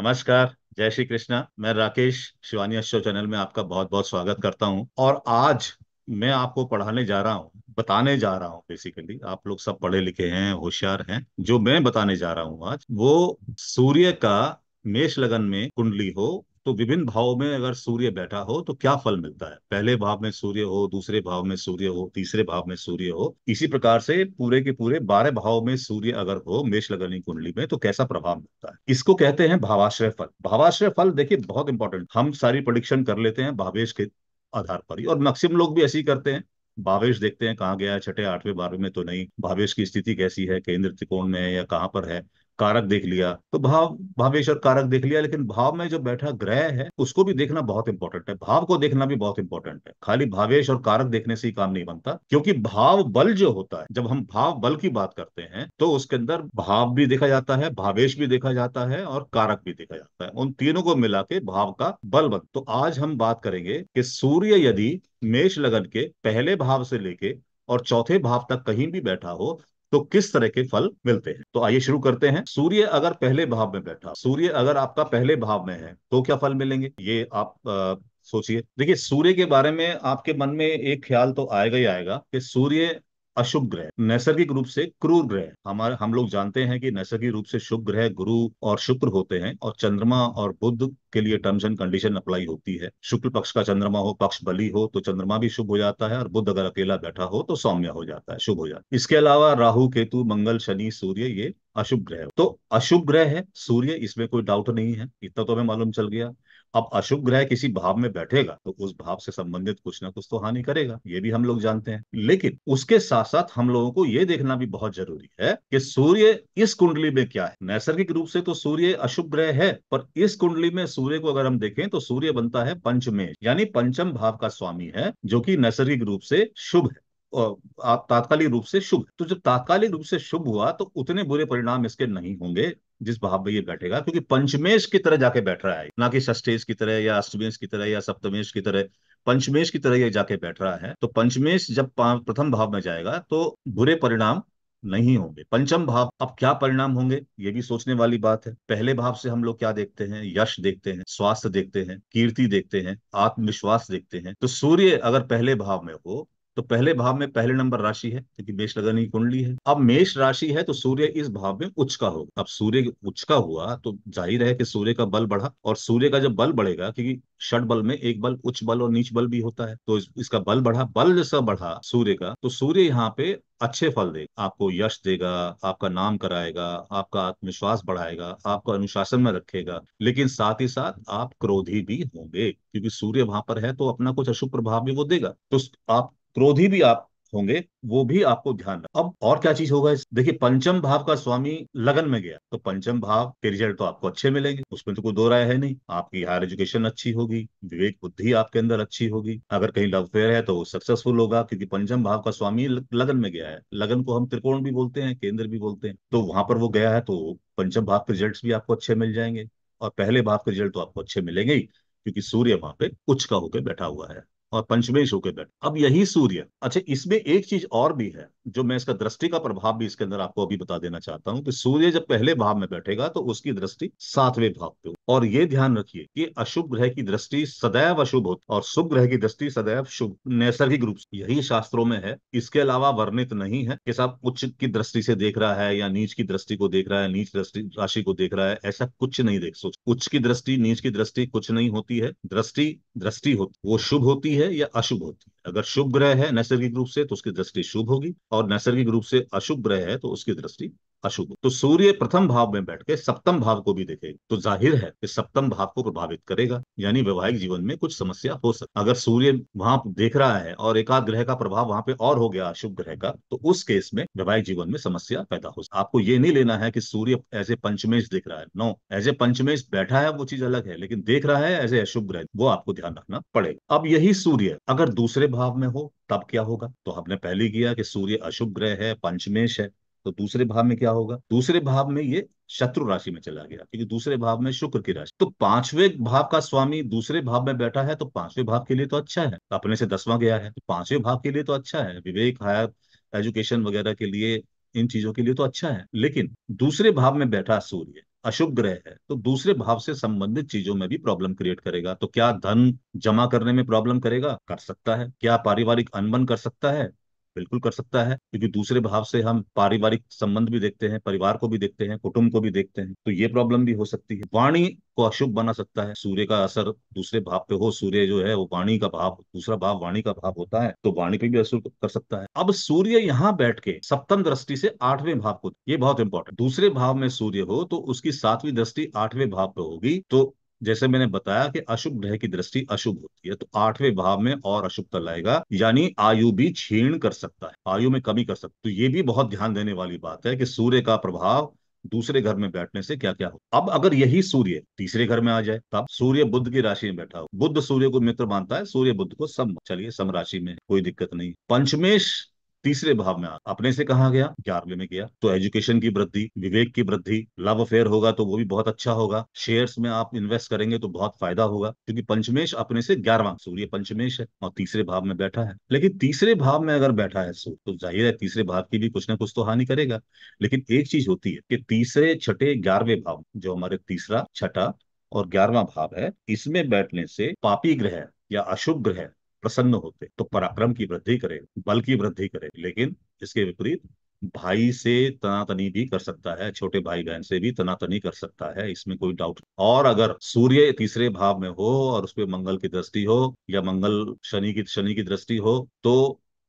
नमस्कार जय श्री कृष्णा मैं राकेश शिवानी शो चैनल में आपका बहुत बहुत स्वागत करता हूं और आज मैं आपको पढ़ाने जा रहा हूं बताने जा रहा हूं बेसिकली आप लोग सब पढ़े लिखे हैं होशियार हैं जो मैं बताने जा रहा हूं आज वो सूर्य का मेष लगन में कुंडली हो तो विभिन्न भावों में अगर सूर्य बैठा हो तो क्या फल मिलता है पहले भाव में सूर्य हो दूसरे भाव में सूर्य हो तीसरे भाव में सूर्य हो इसी प्रकार से पूरे के पूरे बारह भाव में सूर्य अगर हो मेष लगनी कुंडली में तो कैसा प्रभाव मिलता है इसको कहते हैं भावाश्रय फल भावाश्रय फल देखिए बहुत इंपॉर्टेंट हम सारी प्रोडिक्शन कर लेते हैं भावेश के आधार पर ही और मैक्सिमम लोग भी ऐसे ही करते हैं भावेश देखते हैं कहाँ गया है छठे आठवें बारहवें में तो नहीं भावेश की स्थिति कैसी है केंद्र त्रिकोण में है या कहाँ पर है कारक देख लिया तो भाव भावेश और कारक देख लिया लेकिन भाव में जो बैठा ग्रह है उसको भी देखना बहुत इंपॉर्टेंट है भाव को देखना भी बहुत इंपॉर्टेंट है खाली भावेश और कारक देखने से ही काम नहीं बनता क्योंकि भाव बल जो होता है जब हम भाव बल की बात करते हैं तो उसके अंदर भाव भी देखा जाता है भावेश भी देखा जाता है और कारक भी देखा जाता है उन तीनों को मिला के भाव का बल बन तो आज हम बात करेंगे कि सूर्य यदि मेष लगन के पहले भाव से लेके और चौथे भाव तक कहीं भी बैठा हो तो किस तरह के फल मिलते हैं तो आइए शुरू करते हैं सूर्य अगर पहले भाव में बैठा सूर्य अगर आपका पहले भाव में है तो क्या फल मिलेंगे ये आप सोचिए देखिए सूर्य के बारे में आपके मन में एक ख्याल तो आएगा ही आएगा कि सूर्य अशुभ ग्रह नैसर्गिक रूप से क्रूर ग्रह हमारे हम लोग जानते हैं कि नैसर्गिक रूप से शुभ ग्रह गुरु और शुक्र होते हैं और चंद्रमा और बुद्ध के लिए टर्म्स एंड कंडीशन अप्लाई होती है शुक्ल पक्ष का चंद्रमा हो पक्ष बली हो तो चंद्रमा भी शुभ हो जाता है और बुद्ध अगर अकेला बैठा हो तो सौम्य हो जाता है शुभ हो जाता है इसके अलावा राहु केतु मंगल शनि सूर्य ये अशुभ ग्रह तो अशुभ ग्रह है सूर्य इसमें कोई डाउट नहीं है इतना तो हमें मालूम चल गया अब अशुभ ग्रह किसी भाव में बैठेगा तो उस भाव से संबंधित कुछ ना कुछ तो हानि करेगा ये भी हम लोग जानते हैं लेकिन उसके साथ साथ हम लोगों को ये देखना भी बहुत जरूरी है कि सूर्य इस कुंडली में क्या है नैसर्गिक रूप से तो सूर्य अशुभ ग्रह है पर इस कुंडली में सूर्य को अगर हम देखें तो सूर्य बनता है पंचमेश यानी पंचम भाव का स्वामी है जो की नैसर्गिक रूप से शुभ है तात्कालिक रूप से शुभ तो जब तात्कालिक रूप से शुभ हुआ तो उतने बुरे परिणाम इसके नहीं होंगे जिस भाव में ये बैठेगा क्योंकि पंचमेश की तरह जाके बैठ रहा है ना कि षष्ठेश की तरह या अष्टमेश की तरह या सप्तमेश की तरह पंचमेश की तरह ये जाके बैठ रहा है तो पंचमेश जब प्रथम भाव में जाएगा तो बुरे परिणाम नहीं होंगे पंचम भाव अब क्या परिणाम होंगे ये भी सोचने वाली बात है पहले भाव से हम लोग क्या देखते हैं यश देखते हैं स्वास्थ्य देखते हैं कीर्ति देखते हैं आत्मविश्वास देखते हैं तो सूर्य अगर पहले भाव में हो तो पहले भाव में पहले नंबर राशि है क्योंकि मेष लगन की कुंडली है अब मेष राशि है तो सूर्य इस भाव में उच्च का होगा अब सूर्य उच्च का हुआ तो जाहिर है कि सूर्य का बल बढ़ा और सूर्य का जब बल बढ़ेगा क्योंकि षट बल में एक बल उच्च बल और नीच बल भी होता है तो इस, इसका बल बढ़ा बल जैसा बढ़ा सूर्य का तो सूर्य यहाँ पे अच्छे फल देगा आपको यश देगा आपका नाम कराएगा आपका आत्मविश्वास बढ़ाएगा आपको अनुशासन में रखेगा लेकिन साथ ही साथ आप क्रोधी भी होंगे क्योंकि सूर्य वहां पर है तो अपना कुछ अशुभ प्रभाव भी वो देगा तो आप क्रोधी भी आप होंगे वो भी आपको ध्यान रख अब और क्या चीज होगा देखिए पंचम भाव का स्वामी लगन में गया तो पंचम भाव के रिजल्ट तो आपको अच्छे मिलेंगे उसमें तो कोई दो राय है नहीं आपकी हायर एजुकेशन अच्छी होगी विवेक बुद्धि आपके अंदर अच्छी होगी अगर कहीं लव फेयर है तो सक्सेसफुल होगा क्योंकि पंचम भाव का स्वामी लगन में गया है लगन को हम त्रिकोण भी बोलते हैं केंद्र भी बोलते हैं तो वहां पर वो गया है तो पंचम भाव के रिजल्ट भी आपको अच्छे मिल जाएंगे और पहले भाव के रिजल्ट तो आपको अच्छे मिलेंगे ही क्योंकि सूर्य वहां पे उच्च का होकर बैठा हुआ है और पंचमेश होकर बैठ अब यही सूर्य अच्छा इसमें एक चीज और भी है जो मैं इसका दृष्टि का प्रभाव भी इसके अंदर आपको अभी बता देना चाहता हूँ कि सूर्य जब पहले भाव में बैठेगा तो उसकी दृष्टि सातवें भाव पे और ये ध्यान रखिए कि अशुभ ग्रह की दृष्टि सदैव अशुभ होती और शुभ ग्रह की दृष्टि सदैव शुभ नैसर्गिक रूप से यही शास्त्रों में है इसके अलावा वर्णित नहीं है कि साहब उच्च की दृष्टि से देख रहा है या नीच की दृष्टि को देख रहा है नीच दृष्टि राशि को देख रहा है ऐसा कुछ नहीं देख सोच उच्च की दृष्टि नीच की दृष्टि कुछ नहीं होती है दृष्टि दृष्टि होती वो शुभ होती है है या अशुभ होती है अगर शुभ ग्रह है नैसर्गिक रूप से तो उसकी दृष्टि शुभ होगी और नैसर्गिक रूप से अशुभ ग्रह है तो उसकी दृष्टि अशुभ तो सूर्य प्रथम भाव में बैठ के सप्तम भाव को भी देखेगा तो जाहिर है कि सप्तम भाव को प्रभावित करेगा यानी वैवाहिक जीवन में कुछ समस्या हो सकती अगर सूर्य वहां देख रहा है और एकाध ग्रह का प्रभाव वहां पे और हो गया अशुभ ग्रह का तो उस केस में वैवाहिक जीवन में समस्या पैदा हो सकती आपको ये नहीं लेना है कि सूर्य एज ए पंचमेश देख रहा है नो एज ए पंचमेश बैठा है वो चीज अलग है लेकिन देख रहा है एज ए अशुभ ग्रह वो आपको ध्यान रखना पड़ेगा अब यही सूर्य अगर दूसरे भाव में हो तब क्या होगा तो हमने पहले किया कि सूर्य अशुभ ग्रह है पंचमेश है तो दूसरे भाव में क्या होगा दूसरे भाव में ये शत्रु राशि में चला गया क्योंकि दूसरे भाव में शुक्र की राशि तो पांचवे भाव का स्वामी दूसरे भाव में बैठा है तो पांचवे भाव के लिए तो अच्छा है अपने से दसवां गया है तो पांचवे भाव के लिए तो अच्छा है विवेक हायर एजुकेशन वगैरह के लिए इन चीजों के लिए तो अच्छा है लेकिन दूसरे भाव में बैठा सूर्य अशुभ ग्रह है तो दूसरे भाव से संबंधित चीजों में भी प्रॉब्लम क्रिएट करेगा तो क्या धन जमा करने में प्रॉब्लम करेगा कर सकता है क्या पारिवारिक अनबन कर सकता है बिल्कुल कर सकता है क्योंकि दूसरे भाव से हम पारिवारिक संबंध भी देखते हैं परिवार को भी देखते हैं कुटुंब को भी देखते हैं तो ये प्रॉब्लम भी हो सकती है वाणी को अशुभ बना सकता है सूर्य का असर दूसरे भाव पे हो सूर्य जो है वो वाणी का भाव दूसरा भाव वाणी का भाव होता है तो वाणी पे भी असर कर सकता है अब सूर्य यहाँ बैठ के सप्तम दृष्टि से आठवें भाव को ये बहुत इंपॉर्टेंट दूसरे भाव में सूर्य हो तो उसकी सातवीं दृष्टि आठवें भाव पे होगी तो जैसे मैंने बताया कि अशुभ ग्रह की दृष्टि अशुभ होती है तो आठवें भाव में और अशुभता लाएगा यानी आयु भी छीण कर सकता है आयु में कमी कर सकता है तो ये भी बहुत ध्यान देने वाली बात है कि सूर्य का प्रभाव दूसरे घर में बैठने से क्या क्या हो अब अगर यही सूर्य तीसरे घर में आ जाए तब सूर्य बुद्ध की राशि में बैठा हो बुद्ध सूर्य को मित्र मानता है सूर्य बुद्ध को सम चलिए सम राशि में कोई दिक्कत नहीं पंचमेश तीसरे भाव में अपने से कहा गया ग्यारहवे में गया तो एजुकेशन की वृद्धि विवेक की वृद्धि लव अफेयर होगा तो वो भी बहुत अच्छा होगा शेयर्स में आप इन्वेस्ट करेंगे तो बहुत फायदा होगा क्योंकि पंचमेश अपने से ग्यारहवा सूर्य पंचमेश है और तीसरे भाव में बैठा है लेकिन तीसरे भाव में अगर बैठा है सूर्य तो जाहिर है तीसरे भाव की भी कुछ ना कुछ तो हानि करेगा लेकिन एक चीज होती है कि तीसरे छठे ग्यारहवें भाव जो हमारे तीसरा छठा और ग्यारहवा भाव है इसमें बैठने से पापी ग्रह या अशुभ ग्रह प्रसन्न होते तो पराक्रम की वृद्धि करे बल की वृद्धि करे लेकिन इसके विपरीत भाई से तनातनी भी कर सकता है छोटे भाई बहन से भी तनातनी कर सकता है इसमें कोई डाउट और अगर सूर्य तीसरे भाव में हो और उस पर मंगल की दृष्टि हो या मंगल शनि की शनि की दृष्टि हो तो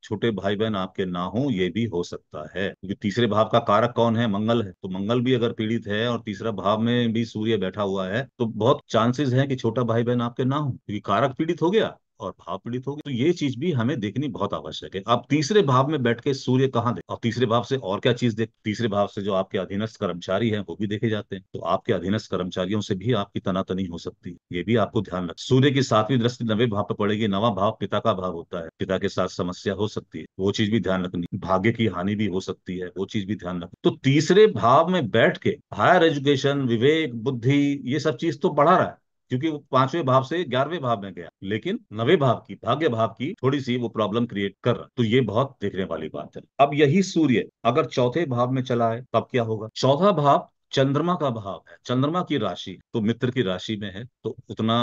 छोटे भाई बहन आपके ना हो ये भी हो सकता है क्योंकि तीसरे भाव का कारक कौन है मंगल है तो मंगल भी अगर पीड़ित है और तीसरा भाव में भी सूर्य बैठा हुआ है तो बहुत चांसेस है कि छोटा भाई बहन आपके ना हो क्योंकि कारक पीड़ित हो गया और भाव पीड़ित हो गए तो ये चीज भी हमें देखनी बहुत आवश्यक है आप तीसरे भाव में बैठ के सूर्य कहाँ देख और तीसरे भाव से और क्या चीज देख तीसरे भाव से जो आपके अधीनस्थ कर्मचारी हैं वो भी देखे जाते हैं तो आपके अधीनस्थ कर्मचारियों से भी आपकी तनातनी हो सकती है ये भी आपको ध्यान रख सूर्य की सातवीं दृष्टि नवे भाव पर पड़ेगी नवा भाव पिता का भाव होता है पिता के साथ समस्या हो सकती है वो चीज भी ध्यान रखनी भाग्य की हानि भी हो सकती है वो चीज भी ध्यान रखनी तो तीसरे भाव में बैठ के हायर एजुकेशन विवेक बुद्धि ये सब चीज तो बढ़ा रहा है क्योंकि वो पांचवें भाव से ग्यारहवें भाव में गया लेकिन नवे भाव की भाग्य भाव की थोड़ी सी वो प्रॉब्लम क्रिएट कर रहा तो ये बहुत देखने वाली बात है अब यही सूर्य अगर चौथे भाव में चला है तब क्या होगा चौथा भाव चंद्रमा का भाव है चंद्रमा की राशि तो मित्र की राशि में है तो उतना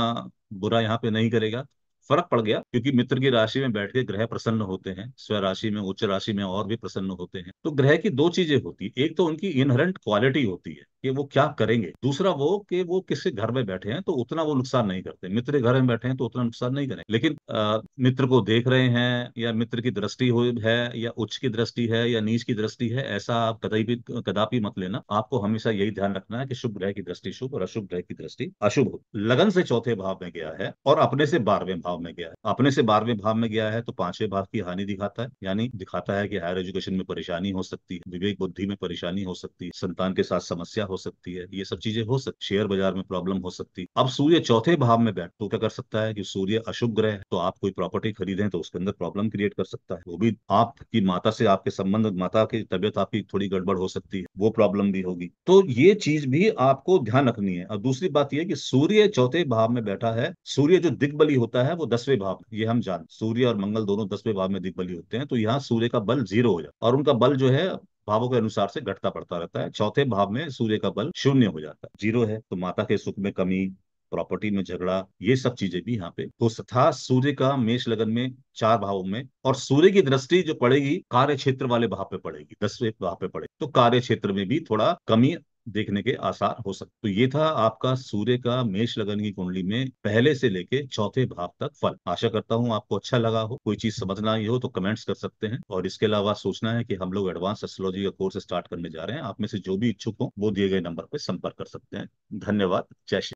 बुरा यहाँ पे नहीं करेगा फर्क पड़ गया क्योंकि मित्र की राशि में बैठ के ग्रह प्रसन्न होते हैं स्व राशि में उच्च राशि में और भी प्रसन्न होते हैं तो ग्रह की दो चीजें होती है एक तो उनकी इनहरेंट क्वालिटी होती है कि वो क्या करेंगे दूसरा वो कि वो किसी घर में बैठे हैं तो उतना वो नुकसान नहीं करते मित्र घर में बैठे हैं तो उतना नुकसान नहीं करें लेकिन आ, मित्र को देख रहे हैं या मित्र की दृष्टि है या उच्च की दृष्टि है या नीच की दृष्टि है ऐसा आप कदाई भी कदापि मत लेना आपको हमेशा यही ध्यान रखना है कि शुभ ग्रह की दृष्टि शुभ और अशुभ ग्रह की दृष्टि अशुभ हो लगन से चौथे भाव में गया है और अपने से बारहवें भाव भाव में गया है अपने से बारहवें भाव में गया है तो पांचवें भाव की हानि दिखाता है यानी दिखाता है कि हायर एजुकेशन में परेशानी हो सकती है विवेक बुद्धि में परेशानी हो सकती है संतान के साथ समस्या हो सकती है ये सब चीजें हो सकती शेयर बाजार में प्रॉब्लम हो सकती अब सूर्य चौथे भाव में बैठ तो क्या कर सकता है कि सूर्य अशुभ ग्रह तो आप कोई प्रॉपर्टी खरीदे तो उसके अंदर प्रॉब्लम क्रिएट कर सकता है वो भी आपकी माता से आपके संबंध माता की तबियत आपकी थोड़ी गड़बड़ हो सकती है वो प्रॉब्लम भी होगी तो ये चीज भी आपको ध्यान रखनी है और दूसरी बात यह कि सूर्य चौथे भाव में बैठा है सूर्य जो दिग्बली होता है वो दसवें भाव ये हम जान सूर्य और मंगल दोनों दसवें भाव में दिग्बली होते हैं तो यहाँ सूर्य का बल जीरो हो जाता है और उनका बल जो है भावों के अनुसार से घटता पड़ता रहता है चौथे भाव में सूर्य का बल शून्य हो जाता है जीरो है तो माता के सुख में कमी प्रॉपर्टी में झगड़ा ये सब चीजें भी यहाँ पे हो तथा सूर्य का मेष लगन में चार भावों में और सूर्य की दृष्टि जो पड़ेगी कार्य क्षेत्र वाले भाव पे पड़ेगी दसवें भाव पे पड़ेगी तो कार्य क्षेत्र में भी थोड़ा कमी देखने के आसार हो सकते तो ये था आपका सूर्य का मेष लगन की कुंडली में पहले से लेके चौथे भाव तक फल आशा करता हूँ आपको अच्छा लगा हो कोई चीज समझना ही हो तो कमेंट्स कर सकते हैं और इसके अलावा सोचना है कि हम लोग एडवांस एस्ट्रोलॉजी का कोर्स स्टार्ट करने जा रहे हैं आप में से जो भी इच्छुक हो वो दिए गए नंबर पर संपर्क कर सकते हैं धन्यवाद जय श्री